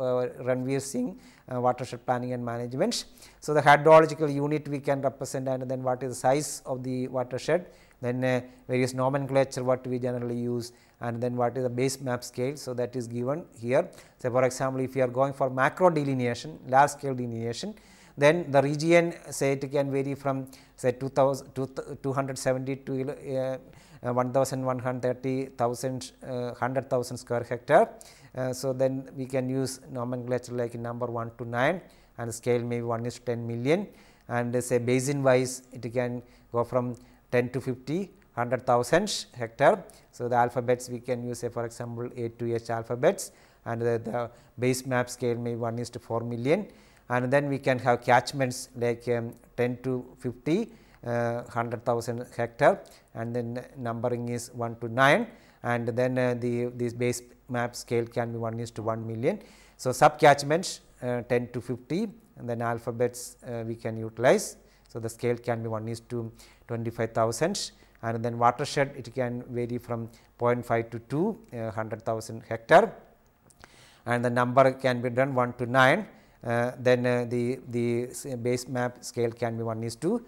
Ranveer Singh uh, watershed planning and management. So, the hydrological unit we can represent and then what is the size of the watershed then uh, various nomenclature what we generally use and then what is the base map scale. So, that is given here. So, for example, if you are going for macro delineation large scale delineation then the region say it can vary from say 2000 to 270 to uh, 1130,000 uh, 100,000 uh, square hectare. Uh, so, then we can use nomenclature like number 1 to 9 and scale maybe 1 is 10 million and uh, say basin wise it can go from 10 to 50 100,000 hectare. So, the alphabets we can use say for example, A to H alphabets and the, uh, the base map scale may 1 is to 4 million and then we can have catchments like um, 10 to 50 uh, 100,000 hectare and then numbering is 1 to 9 and then uh, the this base map scale can be 1 is to 1 million. So, sub catchments uh, 10 to 50 and then alphabets uh, we can utilize. So, the scale can be 1 is to 25,000 and then watershed it can vary from 0.5 to 2 100,000 uh, hectare and the number can be done 1 to 9 uh, then uh, the, the uh, base map scale can be 1 is to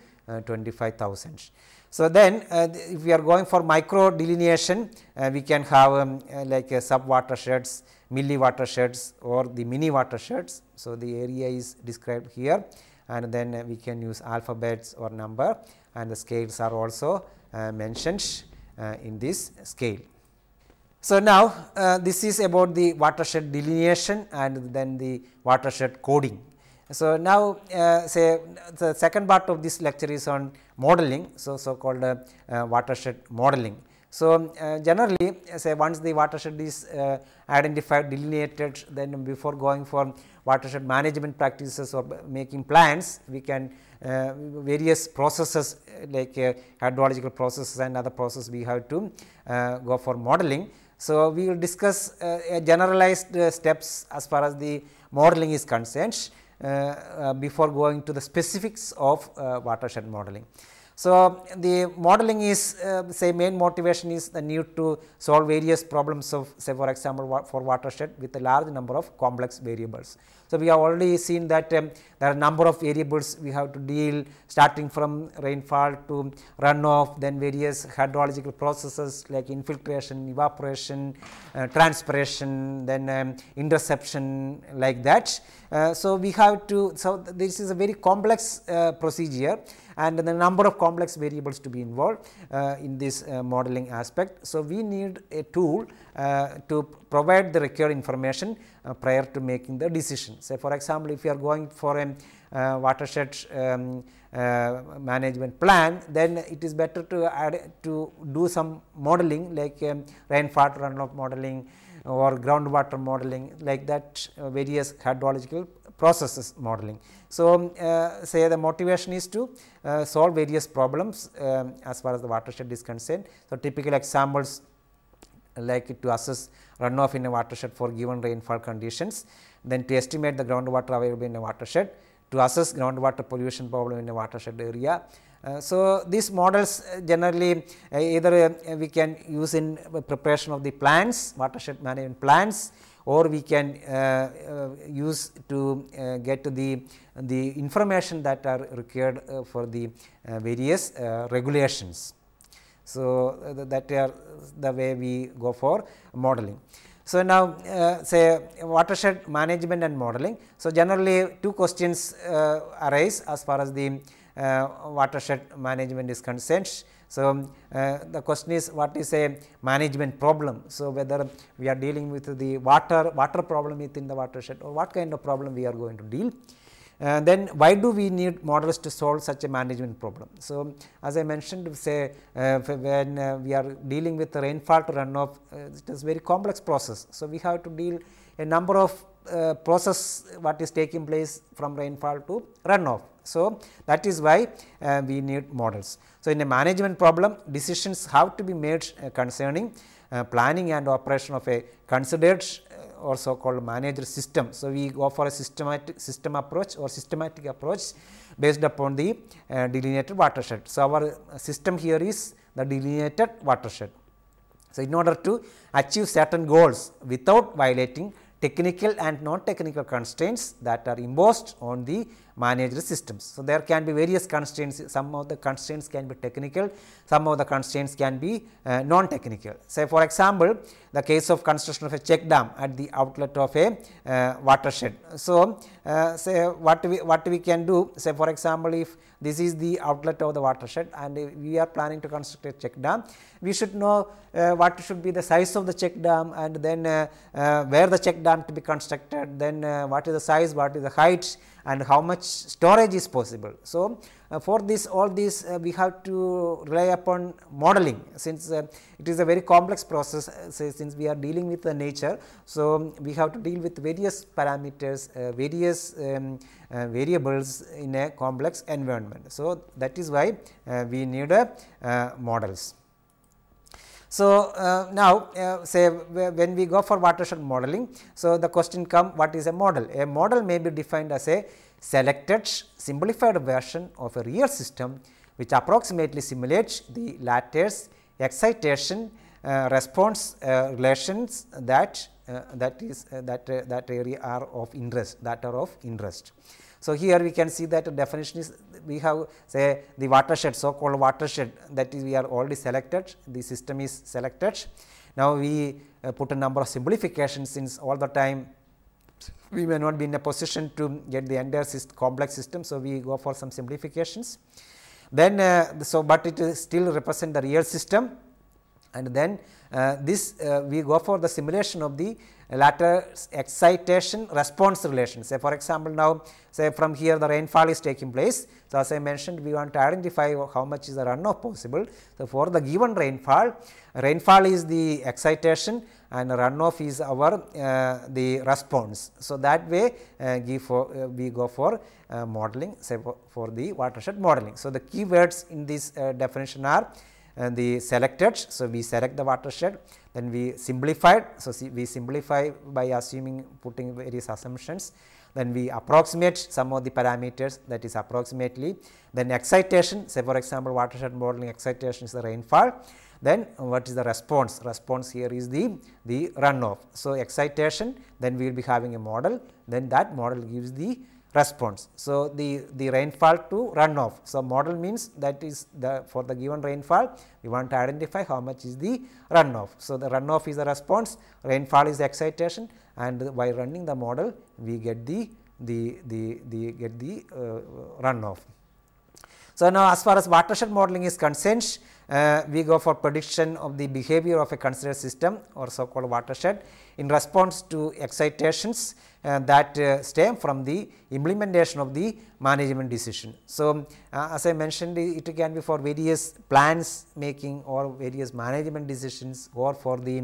25,000. So, then uh, if we are going for micro delineation, uh, we can have um, uh, like sub watersheds, milli watersheds or the mini watersheds. So, the area is described here and then we can use alphabets or number and the scales are also mentioned in this scale. So, now uh, this is about the watershed delineation and then the watershed coding. So, now uh, say the second part of this lecture is on modeling, so so called uh, uh, watershed modeling. So, um, uh, generally say once the watershed is uh, identified delineated then before going for watershed management practices or making plans we can uh, various processes like uh, hydrological processes and other processes we have to uh, go for modeling. So, we will discuss uh, generalized uh, steps as far as the modeling is concerned uh, before going to the specifics of watershed modeling. So, the modeling is uh, say main motivation is the need to solve various problems of say for example, wa for watershed with a large number of complex variables. So, we have already seen that um, there are number of variables we have to deal starting from rainfall to runoff, then various hydrological processes like infiltration, evaporation, uh, transpiration, then um, interception like that. Uh, so, we have to, so this is a very complex uh, procedure and the number of complex variables to be involved uh, in this uh, modeling aspect. So, we need a tool uh, to provide the required information uh, prior to making the decision. Say for example, if you are going for an um, uh, watershed um, uh, management plan, then it is better to add to do some modeling like um, rainfall runoff modeling or groundwater modeling like that uh, various hydrological processes modeling. So, um, uh, say the motivation is to uh, solve various problems as far as the watershed is concerned. So, typical examples like to assess runoff in a watershed for given rainfall conditions, then to estimate the groundwater available in a watershed, to assess groundwater pollution problem in a watershed area. Uh, so, these models uh, generally uh, either uh, we can use in preparation of the plans, watershed management plans or we can uh, uh, use to get to the, the information that are required for the various regulations. So, uh, that are the way we go for modeling. So, now uh, say watershed management and modeling. So, generally two questions uh, arise as far as the uh, watershed management is concerned. So, um, uh, the question is what is a management problem. So, whether we are dealing with the water, water problem within the watershed or what kind of problem we are going to deal uh, then why do we need models to solve such a management problem? So, as I mentioned say uh, when uh, we are dealing with rainfall to runoff uh, it is very complex process. So, we have to deal a number of uh, process what is taking place from rainfall to runoff. So, that is why uh, we need models. So, in a management problem decisions have to be made concerning planning and operation of a considered or so called manager system. So, we go for a systematic system approach or systematic approach based upon the uh, delineated watershed. So, our system here is the delineated watershed. So, in order to achieve certain goals without violating technical and non-technical constraints that are imposed on the managed systems. So, there can be various constraints, some of the constraints can be technical, some of the constraints can be uh, non-technical. Say for example, the case of construction of a check dam at the outlet of a uh, watershed. So, uh, say what we, what we can do, say for example, if this is the outlet of the watershed and we are planning to construct a check dam, we should know uh, what should be the size of the check dam and then uh, uh, where the check dam to be constructed, then what is the size, what is the height, and how much storage is possible. So, uh, for this all this uh, we have to rely upon modeling since uh, it is a very complex process uh, since we are dealing with the nature. So, we have to deal with various parameters, uh, various um, uh, variables in a complex environment. So, that is why we need models. So, uh, now uh, say when we go for watershed modeling, so the question come what is a model? A model may be defined as a selected simplified version of a real system which approximately simulates the latter's excitation uh, response uh, relations that uh, that is uh, that that area are of interest that are of interest. So, here we can see that the definition is we have say the watershed so called watershed that is we are already selected the system is selected. Now, we uh, put a number of simplifications since all the time we may not be in a position to get the entire system, complex system. So, we go for some simplifications. Then, uh, so, but it still represent the real system and then uh, this uh, we go for the simulation of the latter excitation response relation. Say for example, now say from here the rainfall is taking place. So, as I mentioned we want to identify how much is the runoff possible. So, for the given rainfall, rainfall is the excitation and runoff is our uh, the response. So, that way uh, for, uh, we go for uh, modeling say for, for, the watershed modeling. So, the key words in this definition are and the selected. So, we select the watershed then we simplified. So, we simplify by assuming putting various assumptions then we approximate some of the parameters that is approximately then excitation say for example, watershed modeling excitation is the rainfall then what is the response? Response here is the, the runoff. So, excitation then we will be having a model then that model gives the response. So, the, the rainfall to runoff. So, model means that is the for the given rainfall we want to identify how much is the runoff. So, the runoff is the response, rainfall is the excitation and by running the model we get the, the, the, the get the uh, runoff. So, now as far as watershed modeling is concerned, uh, we go for prediction of the behavior of a considered system or so called watershed in response to excitations uh, that uh, stem from the implementation of the management decision. So, uh, as I mentioned it can be for various plans making or various management decisions or for the,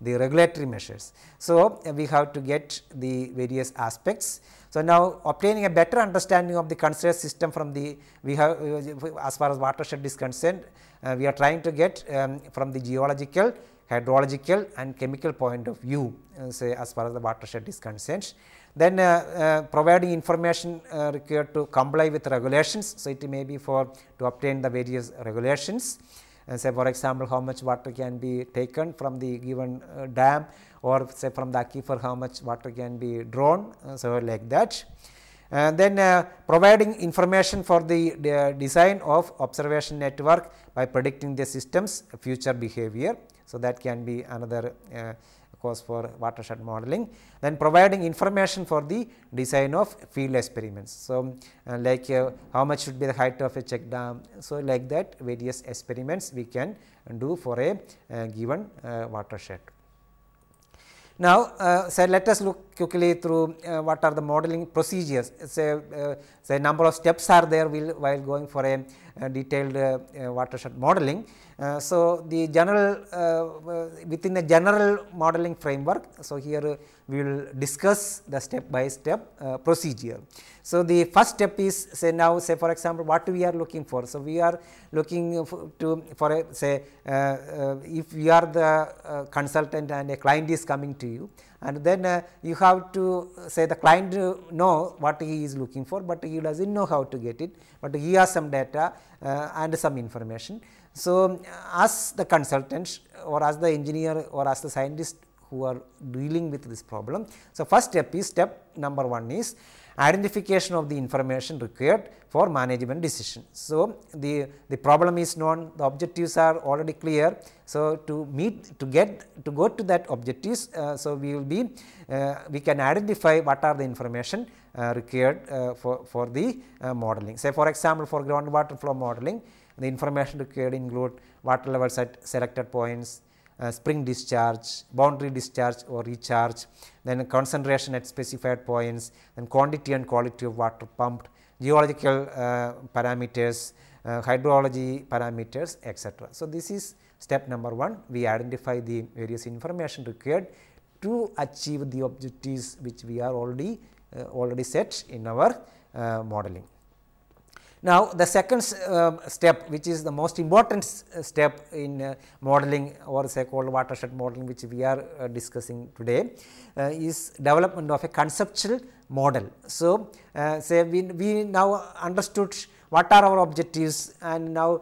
the regulatory measures. So, uh, we have to get the various aspects. So, now obtaining a better understanding of the considered system from the we have uh, as far as watershed is concerned uh, we are trying to get um, from the geological, hydrological and chemical point of view uh, say as far as the watershed is concerned. Then uh, providing information required to comply with regulations. So, it may be for to obtain the various regulations and say for example, how much water can be taken from the given uh, dam or say from the aquifer how much water can be drawn, uh, so like that. And uh, then uh, providing information for the uh, design of observation network by predicting the system's future behavior. So, that can be another course for watershed modeling. Then providing information for the design of field experiments. So, uh, like uh, how much should be the height of a check dam. So, like that various experiments we can do for a uh, given watershed. Now, uh, let us look quickly through uh, what are the modeling procedures. Say, uh, number of steps are there while going for a, a uh, detailed uh, uh, watershed modeling. Uh, so, the general uh, uh within a general modeling framework, so here we will discuss the step by step uh, procedure. So, the first step is say now say for example, what we are looking for. So, we are looking to for a say uh, if we are the consultant and a client is coming to you and then you have to say the client know what he is looking for, but he does not know how to get it, but he has some data and some information. So, as the consultant or as the engineer or as the scientist who are dealing with this problem. So, first step is step number 1 is identification of the information required for management decision. So, the, the problem is known, the objectives are already clear. So, to meet, to get, to go to that objectives, uh, so we will be, uh, we can identify what are the information uh, required uh, for, for the uh, modeling. Say for example, for groundwater flow modeling, the information required include water levels at selected points, uh, spring discharge, boundary discharge or recharge, then concentration at specified points, then quantity and quality of water pumped, geological uh, parameters, uh, hydrology parameters etc. So, this is step number 1 we identify the various information required to achieve the objectives which we are already uh, already set in our uh, modeling. Now, the second uh, step which is the most important uh, step in uh, modeling or say called watershed modeling which we are uh, discussing today uh, is development of a conceptual model. So, uh, say we, we now understood what are our objectives and now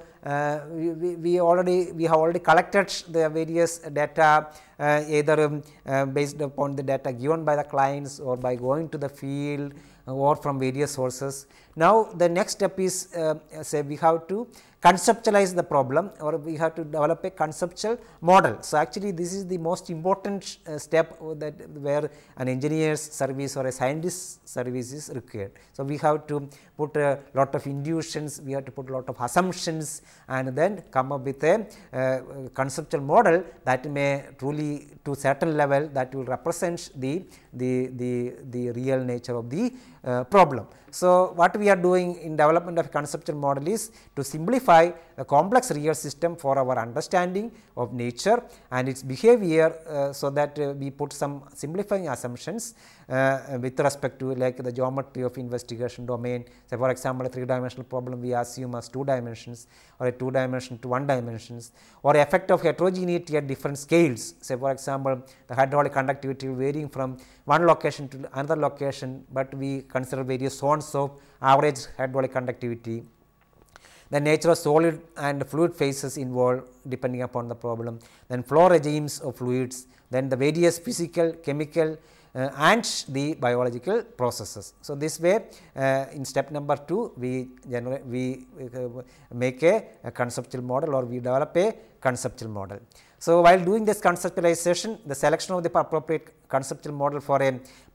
we, we, we, already we have already collected the various data either um, based upon the data given by the clients or by going to the field or from various sources. Now, the next step is uh, say we have to conceptualize the problem or we have to develop a conceptual model. So, actually this is the most important uh, step that where an engineer's service or a scientist's service is required. So, we have to put a lot of intuitions, we have to put a lot of assumptions and then come up with a uh, conceptual model that may truly to certain level that will represent the, the, the, the real nature of the uh, problem. So, what we are doing in development of conceptual model is to simplify the complex real system for our understanding of nature and its behavior uh, so that uh, we put some simplifying assumptions uh, with respect to like the geometry of investigation domain. Say for example, a 3 dimensional problem we assume as 2 dimensions or a 2 dimension to 1 dimensions or effect of heterogeneity at different scales. Say for example, the hydraulic conductivity varying from one location to another location, but we consider various zones of average hydraulic conductivity, the nature of solid and fluid phases involved depending upon the problem, then flow regimes of fluids, then the various physical, chemical uh, and the biological processes. So, this way uh, in step number 2 we generate we uh, make a, a conceptual model or we develop a conceptual model. So, while doing this conceptualization, the selection of the appropriate conceptual model for a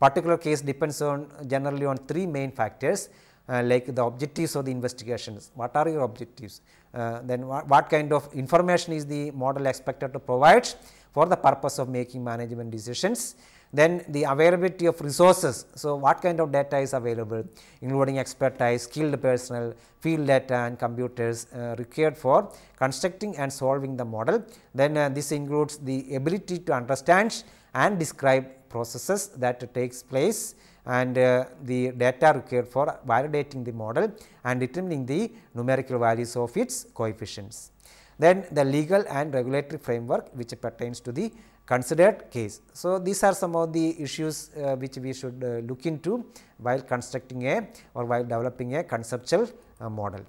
particular case depends on generally on three main factors uh, like the objectives of the investigations. What are your objectives? Uh, then what, kind of information is the model expected to provide for the purpose of making management decisions? Then the availability of resources. So, what kind of data is available including expertise, skilled personnel, field data and computers uh, required for constructing and solving the model. Then uh, this includes the ability to understand and describe processes that takes place and uh, the data required for validating the model and determining the numerical values of its coefficients. Then the legal and regulatory framework which pertains to the considered case. So, these are some of the issues uh, which we should uh, look into while constructing a or while developing a conceptual uh, model.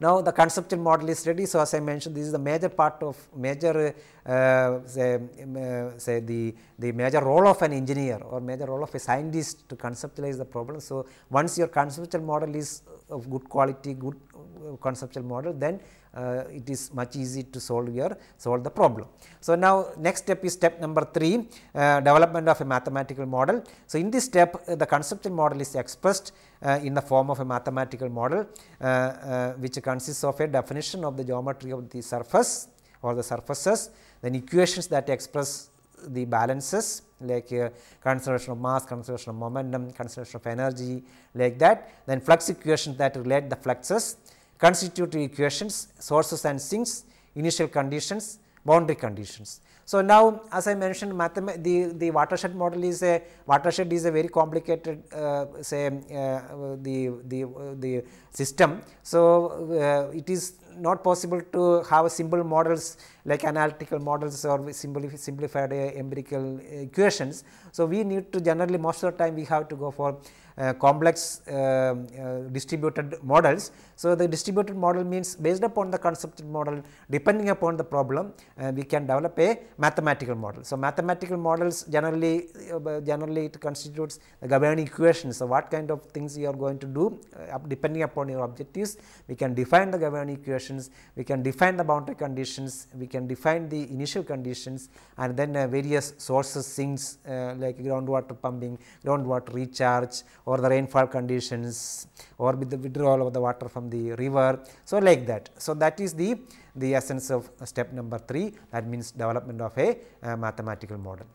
Now, the conceptual model is ready. So, as I mentioned this is the major part of major uh, say, um, uh, say the, the major role of an engineer or major role of a scientist to conceptualize the problem. So, once your conceptual model is of good quality, good uh, conceptual model then uh, it is much easy to solve your solve the problem. So, now next step is step number 3 uh, development of a mathematical model. So, in this step uh, the conceptual model is expressed uh, in the form of a mathematical model uh, uh, which consists of a definition of the geometry of the surface or the surfaces then equations that express the balances like uh, conservation of mass, conservation of momentum, conservation of energy like that, then flux equations that relate the fluxes, constitutive equations, sources and sinks, initial conditions, boundary conditions. So, now as I mentioned the, the watershed model is a watershed is a very complicated uh, say uh, the, the, uh, the system. So, uh, it is not possible to have simple models like analytical models or simplified uh, empirical equations. So, we need to generally most of the time we have to go for uh, complex uh, uh, distributed models. So, the distributed model means based upon the concept model depending upon the problem uh, we can develop a mathematical model. So, mathematical models generally generally it constitutes the governing equations. So, what kind of things you are going to do depending upon your objectives we can define the governing equations, we can define the boundary conditions, we can define the initial conditions and then various sources sinks like groundwater pumping, groundwater recharge or the rainfall conditions or with the withdrawal of the water from the river. So, like that. So, that is the, the essence of step number 3 that means development of a uh, mathematical model.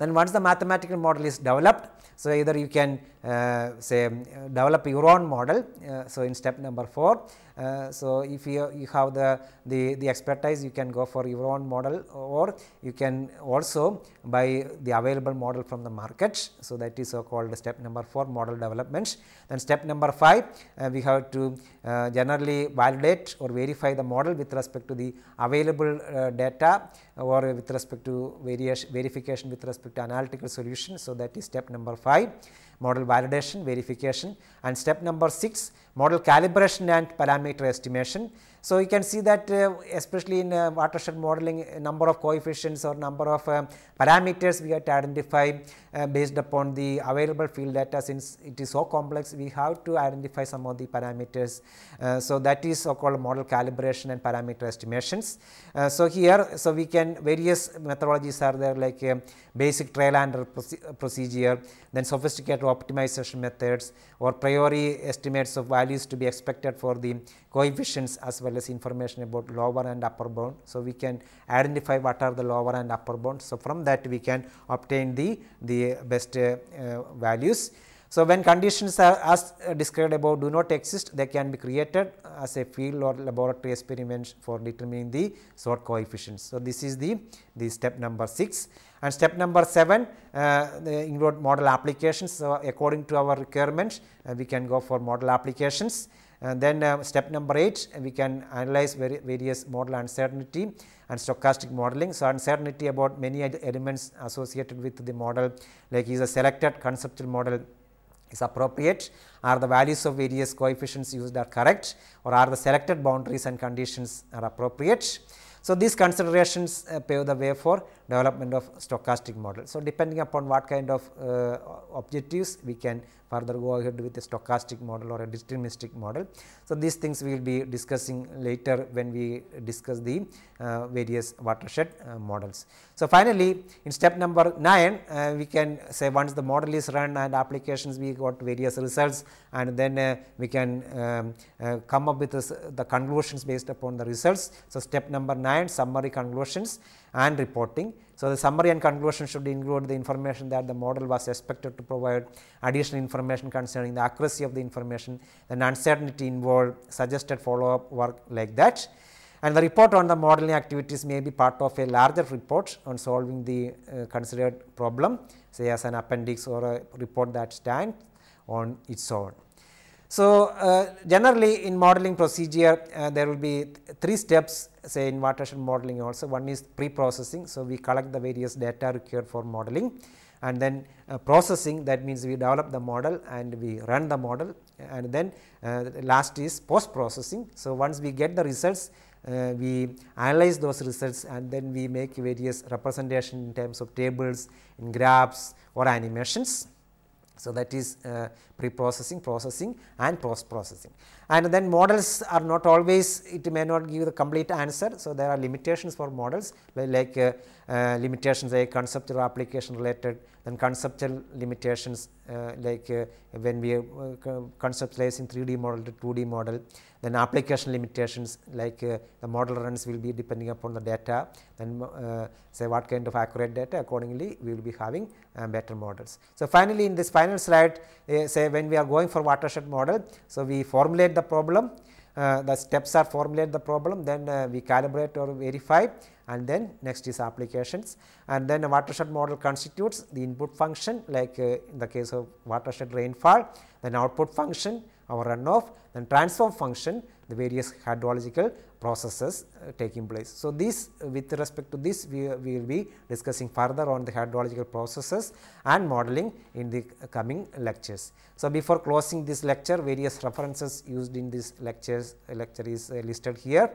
Then once the mathematical model is developed, so either you can uh, say um, develop your own model, uh, so in step number 4 uh, so, if you, you have the, the, the expertise you can go for your own model or you can also buy the available model from the market. So, that is so called step number 4 model development. Then step number 5 uh, we have to uh, generally validate or verify the model with respect to the available data or with respect to various verification with respect to analytical solution. So, that is step number 5 model validation, verification and step number 6 model calibration and parameter estimation. So, you can see that uh, especially in uh, watershed modeling number of coefficients or number of uh, parameters we have to identify uh, based upon the available field data since it is so complex we have to identify some of the parameters. Uh, so, that is so called model calibration and parameter estimations. Uh, so, here so we can various methodologies are there like um, basic trial and uh, procedure then sophisticated optimization methods or priori estimates of values to be expected for the coefficients as well as information about lower and upper bound. So, we can identify what are the lower and upper bounds. So, from that we can obtain the, the best uh, values. So, when conditions are as uh, described above do not exist, they can be created as a field or laboratory experiments for determining the sort coefficients. So, this is the, the step number 6 and step number 7 uh, include model applications. So, according to our requirements, uh, we can go for model applications. And then uh, step number 8 we can analyze various model uncertainty and stochastic modeling. So, uncertainty about many elements associated with the model like is a selected conceptual model is appropriate, are the values of various coefficients used are correct or are the selected boundaries and conditions are appropriate. So, these considerations uh, pave the way for development of stochastic model. So, depending upon what kind of uh, objectives we can further go ahead with a stochastic model or a deterministic model. So, these things we will be discussing later when we discuss the uh, various watershed uh, models. So, finally, in step number 9 uh, we can say once the model is run and applications we got various results and then uh, we can um, uh, come up with this, the conclusions based upon the results. So, step number 9 summary conclusions and reporting. So, the summary and conclusion should include the information that the model was expected to provide, additional information concerning the accuracy of the information, and uncertainty involved, suggested follow up work like that. And the report on the modeling activities may be part of a larger report on solving the uh, considered problem, say as an appendix or a report that stands on its own. So, uh, generally in modeling procedure uh, there will be th three steps say in watershed modeling also one is pre-processing. So, we collect the various data required for modeling and then uh, processing that means we develop the model and we run the model and then uh, last is post processing. So, once we get the results uh, we analyze those results and then we make various representation in terms of tables, in graphs or animations. So, that is uh, pre-processing, processing and post-processing and then models are not always it may not give the complete answer. So, there are limitations for models like uh, uh, limitations like conceptual application related then conceptual limitations uh, like uh, when we uh, conceptualize in 3D model to 2D model then application limitations like uh, the model runs will be depending upon the data then say what kind of accurate data accordingly we will be having better models. So, finally, in this final slide say when we are going for watershed model. So, we formulate the the problem, uh, the steps are formulate the problem, then uh, we calibrate or verify and then next is applications. And then a watershed model constitutes the input function like uh, in the case of watershed rainfall, then output function, our runoff, then transform function, the various hydrological processes uh, taking place. So, this uh, with respect to this we, uh, we will be discussing further on the hydrological processes and modeling in the uh, coming lectures. So, before closing this lecture various references used in this lectures uh, lecture is uh, listed here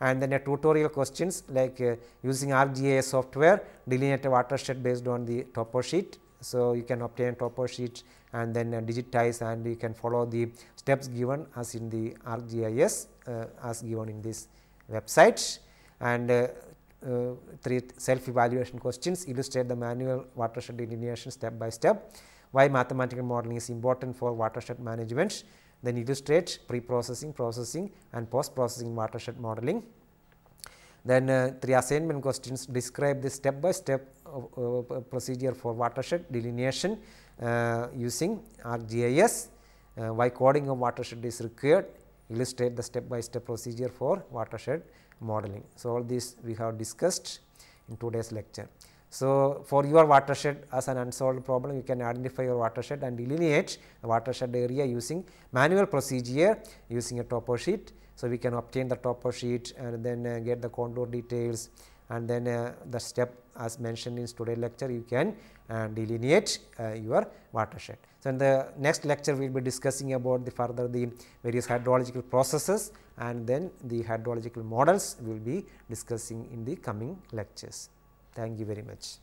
and then a tutorial questions like using RGIS software delineate a watershed based on the topo sheet. So, you can obtain topo sheet and then uh, digitize and you can follow the steps given as in the ArcGIS uh, as given in this website. And uh, uh three self evaluation questions illustrate the manual watershed delineation step by step, why mathematical modeling is important for watershed management, then illustrate pre processing, processing and post processing watershed modeling. Then uh, three assignment questions describe the step by step uh, procedure for watershed delineation uh, using ArcGIS. Uh, why coding of watershed is required illustrate the step by step procedure for watershed modeling. So, all this we have discussed in today's lecture. So, for your watershed as an unsolved problem, you can identify your watershed and delineate the watershed area using manual procedure using a topo sheet. So, we can obtain the topo sheet and then uh, get the contour details and then uh, the step as mentioned in today's lecture you can uh, delineate uh, your watershed. So, in the next lecture we will be discussing about the further the various hydrological processes and then the hydrological models we will be discussing in the coming lectures. Thank you very much.